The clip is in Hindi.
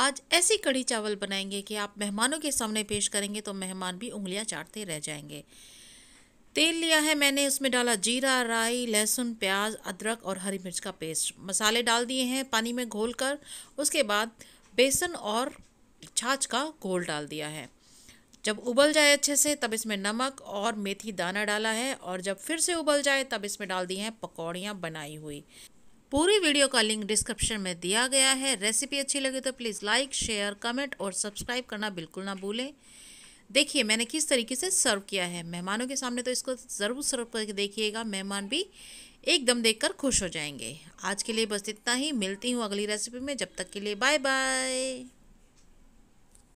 आज ऐसी कड़ी चावल बनाएंगे कि आप मेहमानों के सामने पेश करेंगे तो मेहमान भी उंगलियां चाटते रह जाएंगे तेल लिया है मैंने उसमें डाला जीरा राई लहसुन प्याज अदरक और हरी मिर्च का पेस्ट मसाले डाल दिए हैं पानी में घोल कर उसके बाद बेसन और छाछ का घोल डाल दिया है जब उबल जाए अच्छे से तब इसमें नमक और मेथी दाना डाला है और जब फिर से उबल जाए तब इसमें डाल दी हैं पकौड़ियाँ बनाई हुई पूरी वीडियो का लिंक डिस्क्रिप्शन में दिया गया है रेसिपी अच्छी लगी तो प्लीज़ लाइक शेयर कमेंट और सब्सक्राइब करना बिल्कुल ना भूलें देखिए मैंने किस तरीके से सर्व किया है मेहमानों के सामने तो इसको ज़रूर सर्व करके देखिएगा मेहमान भी एकदम देखकर खुश हो जाएंगे आज के लिए बस इतना ही मिलती हूँ अगली रेसिपी में जब तक के लिए बाय बाय